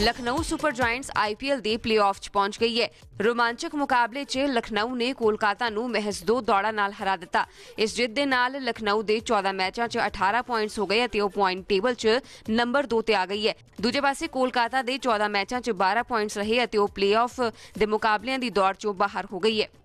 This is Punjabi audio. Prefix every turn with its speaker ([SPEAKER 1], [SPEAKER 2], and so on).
[SPEAKER 1] ਲਖਨਊ ਸੁਪਰ ਜਾਇੰਟਸ ਆਈਪੀਐਲ ਦੇ ਪਲੇਆਫ 'ਚ ਪਹੁੰਚ ਗਈ ਹੈ ਰੋਮਾਂਚਕ ਮੁਕਾਬਲੇ 'ਚ ਲਖਨਊ ਨੇ ਕੋਲਕਾਤਾ ਨੂੰ ਮਹਿਜ਼ ਦੋ ਦੌੜਾਂ ਨਾਲ ਹਰਾ ਦਿੱਤਾ ਇਸ ਜਿੱਤ ਦੇ ਨਾਲ ਲਖਨਊ ਦੇ 14 ਮੈਚਾਂ 'ਚ 18 ਪੁਆਇੰਟਸ ਹੋ ਗਏ ਅਤੇ ਉਹ ਪੁਆਇੰਟ ਟੇਬਲ 'ਚ ਨੰਬਰ 2 ਤੇ ਆ ਗਈ ਹੈ ਦੂਜੇ ਪਾਸੇ ਕੋਲਕਾਤਾ ਦੇ 14 ਮੈਚਾਂ 'ਚ 12 ਪੁਆਇੰਟਸ ਰਹੇ ਅਤੇ ਉਹ ਪਲੇਆਫ ਦੇ ਮੁਕਾਬਲਿਆਂ ਦੀ ਦੌੜ 'ਚੋਂ ਬਾਹਰ ਹੋ ਗਈ ਹੈ